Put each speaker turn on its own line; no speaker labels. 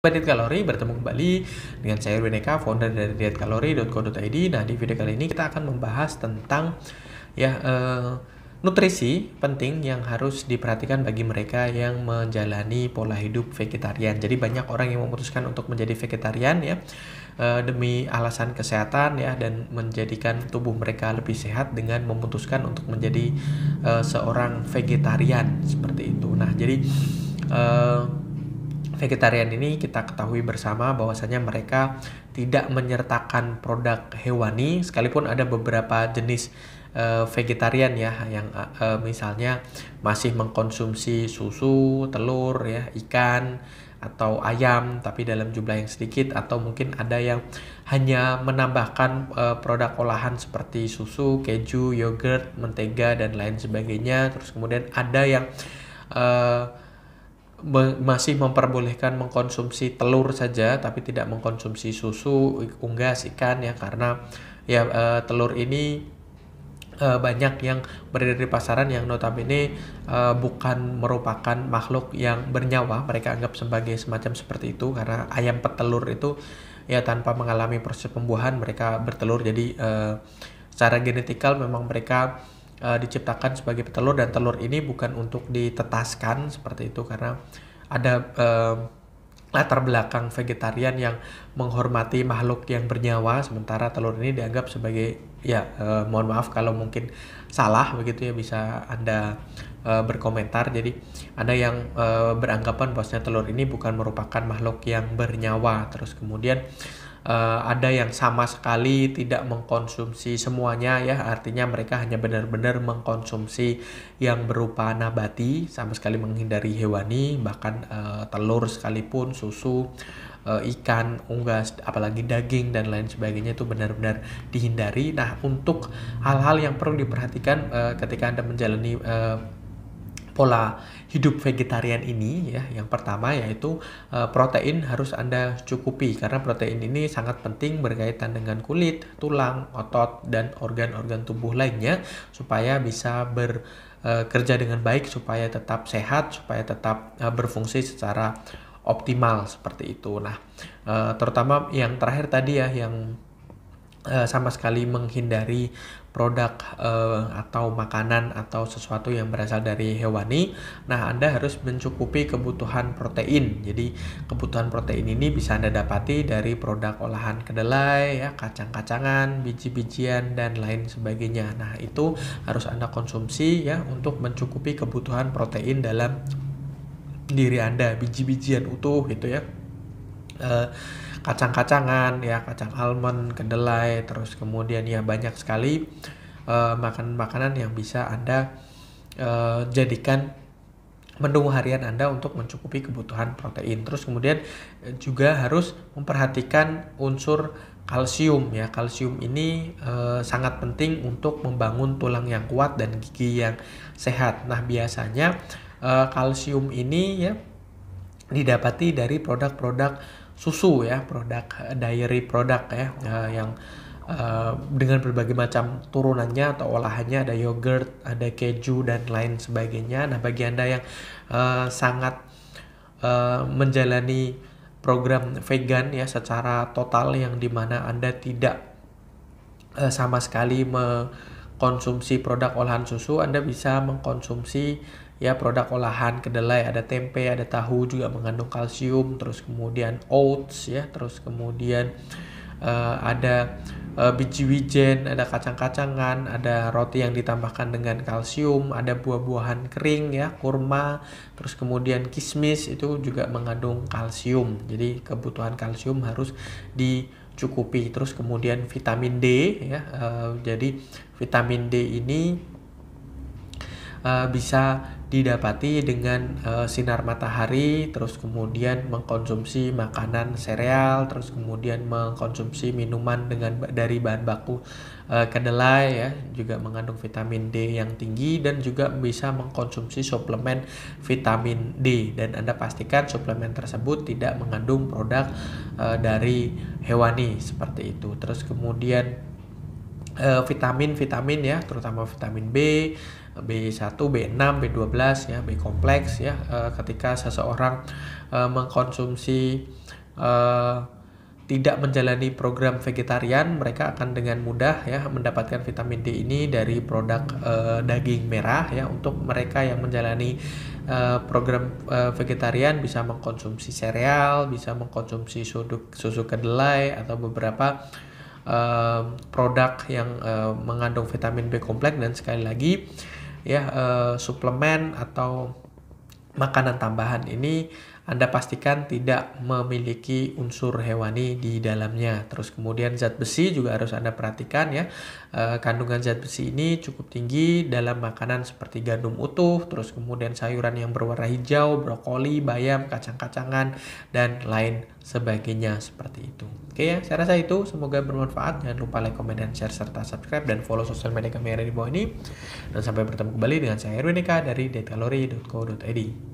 Diet Kalori bertemu kembali dengan saya Beneka, founder dari dietkalori.co.id. Nah, di video kali ini kita akan membahas tentang ya uh, nutrisi penting yang harus diperhatikan bagi mereka yang menjalani pola hidup vegetarian. Jadi banyak orang yang memutuskan untuk menjadi vegetarian ya uh, demi alasan kesehatan ya dan menjadikan tubuh mereka lebih sehat dengan memutuskan untuk menjadi uh, seorang vegetarian seperti itu. Nah, jadi uh, vegetarian ini kita ketahui bersama bahwasanya mereka tidak menyertakan produk hewani sekalipun ada beberapa jenis uh, vegetarian ya yang uh, misalnya masih mengkonsumsi susu, telur ya, ikan atau ayam tapi dalam jumlah yang sedikit atau mungkin ada yang hanya menambahkan uh, produk olahan seperti susu, keju, yogurt, mentega dan lain sebagainya. Terus kemudian ada yang uh, masih memperbolehkan mengkonsumsi telur saja tapi tidak mengkonsumsi susu, unggas, ikan ya karena ya uh, telur ini uh, banyak yang beredar di pasaran yang notabene uh, bukan merupakan makhluk yang bernyawa, mereka anggap sebagai semacam seperti itu karena ayam petelur itu ya tanpa mengalami proses pembuahan mereka bertelur jadi uh, secara genetikal memang mereka uh, diciptakan sebagai petelur dan telur ini bukan untuk ditetaskan seperti itu karena ada uh, latar belakang vegetarian yang menghormati makhluk yang bernyawa sementara telur ini dianggap sebagai ya eh, mohon maaf kalau mungkin salah begitu ya bisa anda eh, berkomentar jadi ada yang eh, beranggapan bahwasanya telur ini bukan merupakan makhluk yang bernyawa terus kemudian uh, ada yang sama sekali tidak mengkonsumsi semuanya ya artinya mereka hanya benar-benar mengkonsumsi yang berupa nabati sama sekali menghindari hewani bahkan uh, telur sekalipun susu eh, ikan unggas apalagi daging dan lain sebagainya itu benar-benar dihindari nah untuk hal-hal yang perlu diperhatikan uh, ketika anda menjalani uh, pola hidup vegetarian ini ya. Yang pertama yaitu eh, protein harus Anda cukupi karena protein ini sangat penting berkaitan dengan kulit, tulang, otot dan organ-organ tubuh lainnya supaya bisa ber eh, kerja dengan baik supaya tetap sehat, supaya tetap eh, berfungsi secara optimal seperti itu. Nah, terutama yang terakhir tadi ya yang Eh, sama sekali menghindari produk uh, atau makanan atau sesuatu yang berasal dari hewani. Nah, Anda harus mencukupi kebutuhan protein. Jadi, kebutuhan protein ini bisa Anda dapati dari produk olahan kedelai, ya, kacang-kacangan, biji-bijian dan lain sebagainya. Nah, itu harus Anda konsumsi ya untuk mencukupi kebutuhan protein dalam diri Anda, biji-bijian utuh gitu ya Eh, kacang-kacangan ya kacang almond kedelai terus kemudian ya banyak sekali eh, makanan makanan uh, yang bisa anda uh, jadikan menu harian Anda untuk mencukupi kebutuhan protein. Terus kemudian juga harus memperhatikan unsur kalsium ya. Kalsium ini uh, sangat penting untuk membangun tulang yang kuat dan gigi yang sehat. Nah, biasanya uh, kalsium ini ya didapati dari produk-produk susu ya produk eh, diary produk ya eh, yang uh, dengan berbagai macam turunannya atau olahannya ada yogurt ada keju dan lain sebagainya nah bagi anda yang uh, sangat uh, menjalani program vegan ya secara total yang dimana anda tidak uh, sama sekali mengkonsumsi produk olahan susu anda bisa mengkonsumsi ya produk olahan kedelai ada tempe ada tahu juga mengandung kalsium terus kemudian oats ya terus kemudian uh, ada uh, biji wijen ada kacang-kacangan ada roti yang ditambahkan dengan kalsium ada buah-buahan kering ya kurma terus kemudian kismis itu juga mengandung kalsium jadi kebutuhan kalsium harus dicukupi terus kemudian vitamin D ya uh, jadi vitamin D ini uh, bisa didapati dengan uh, sinar matahari, terus kemudian mengkonsumsi makanan sereal, terus kemudian mengkonsumsi minuman dengan dari bahan baku uh, kedelai ya, juga mengandung vitamin D yang tinggi dan juga bisa mengkonsumsi suplemen vitamin D dan Anda pastikan suplemen tersebut tidak mengandung produk uh, dari hewani seperti itu. Terus kemudian vitamin-vitamin eh, ya, terutama vitamin B, B1, B6, B12 ya, B kompleks ya. Eh, ketika seseorang eh, mengkonsumsi tidak menjalani program vegetarian, mereka akan dengan mudah ya mendapatkan vitamin D ini dari produk daging merah ya. Untuk mereka yang menjalani program vegetarian bisa mengkonsumsi sereal, bisa mengkonsumsi susu, susu kedelai atau beberapa um, produk yang uh, mengandung vitamin B kompleks dan sekali lagi ya uh, suplemen atau makanan tambahan ini anda pastikan tidak memiliki unsur hewani di dalamnya. Terus kemudian zat besi juga harus Anda perhatikan ya. E, kandungan zat besi ini cukup tinggi dalam makanan seperti gandum utuh, terus kemudian sayuran yang berwarna hijau, brokoli, bayam, kacang-kacangan dan lain sebagainya seperti itu. Oke ya, saya rasa itu semoga bermanfaat. Jangan lupa like, komen, dan share serta subscribe dan follow sosial media kami yang ada di bawah ini. Dan sampai bertemu kembali dengan saya Erwin Eka dari detalori.co.id.